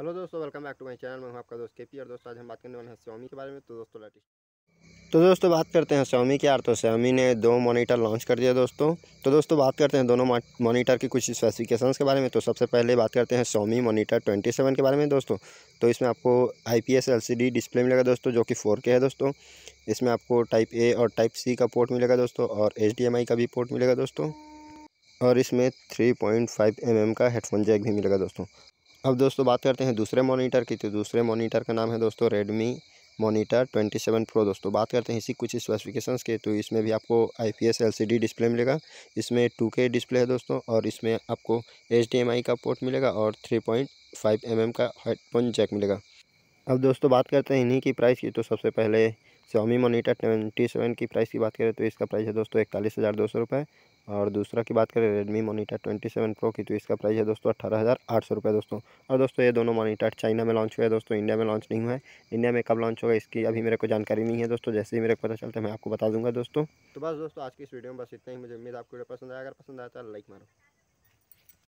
hello दोस्तों welcome back to my channel मैं हूं आपका दोस्त के पी और दोस्तों आज हम बात करने वाले हैं स्वामी के बारे में तो दोस्तों लेटेस्ट तो दोस्तों बात करते हैं स्वामी की यार तो स्वामी ने दो मॉनिटर लॉन्च कर दिया दोस्तों तो दोस्तों बात करते हैं दोनों मॉनिटर की कुछ स्पेसिफिकेशंस के बारे में तो सबसे पहले बात करते हैं स्वामी मॉनिटर सेवन के बारे में दोस्तों तो इसमें आपको आई पी डिस्प्ले मिलेगा दोस्तों जो कि फोर है दोस्तों इसमें आपको टाइप ए और टाइप सी का पोर्ट मिलेगा दोस्तों और एच का भी पोर्ट मिलेगा दोस्तों और इसमें थ्री पॉइंट mm का हेडफोन जैक भी मिलेगा दोस्तों अब दोस्तों बात करते हैं दूसरे मोनीटर की तो दूसरे मोनीटर का नाम है दोस्तों रेडमी मोनीटर 27 प्रो दोस्तों बात करते हैं इसी कुछ स्पेसिफिकेशंस के तो इसमें भी आपको आईपीएस एलसीडी डिस्प्ले मिलेगा इसमें 2K डिस्प्ले है दोस्तों और इसमें आपको एचडीएमआई का पोर्ट मिलेगा और 3.5 पॉइंट mm का हेडफोन जैक मिलेगा अब दोस्तों बात करते हैं इन्हीं की प्राइस की तो सबसे पहले स्वामी मोनीटर ट्वेंटी सेवन की प्राइस की बात करें तो इसका प्राइस है दोस्तों इकतालीस हज़ार दो सौ रुपये और दूसरा की बात करें Redmi monitor twenty seven pro की तो इसका प्राइस है दोस्तों अट्ठारह हज़ार आठ सौ रुपये दोस्तों और दोस्तों ये दोनों मोनीटर चाइना में लॉन्च हुए हैं दोस्तों इंडिया में लॉन्च नहीं हुआ है इंडिया में कब लॉन्च होगा इसकी अभी मेरे को जानकारी नहीं है दोस्तों जैसे ही मेरे को पता चलता है मैं आपको बता दूंगा दोस्तों तो बस दोस्तों आज की इस वीडियो में बस इतना ही मुझे उम्मीद आपको वीडियो पसंद आया अगर पसंद आया तो लाइक मारो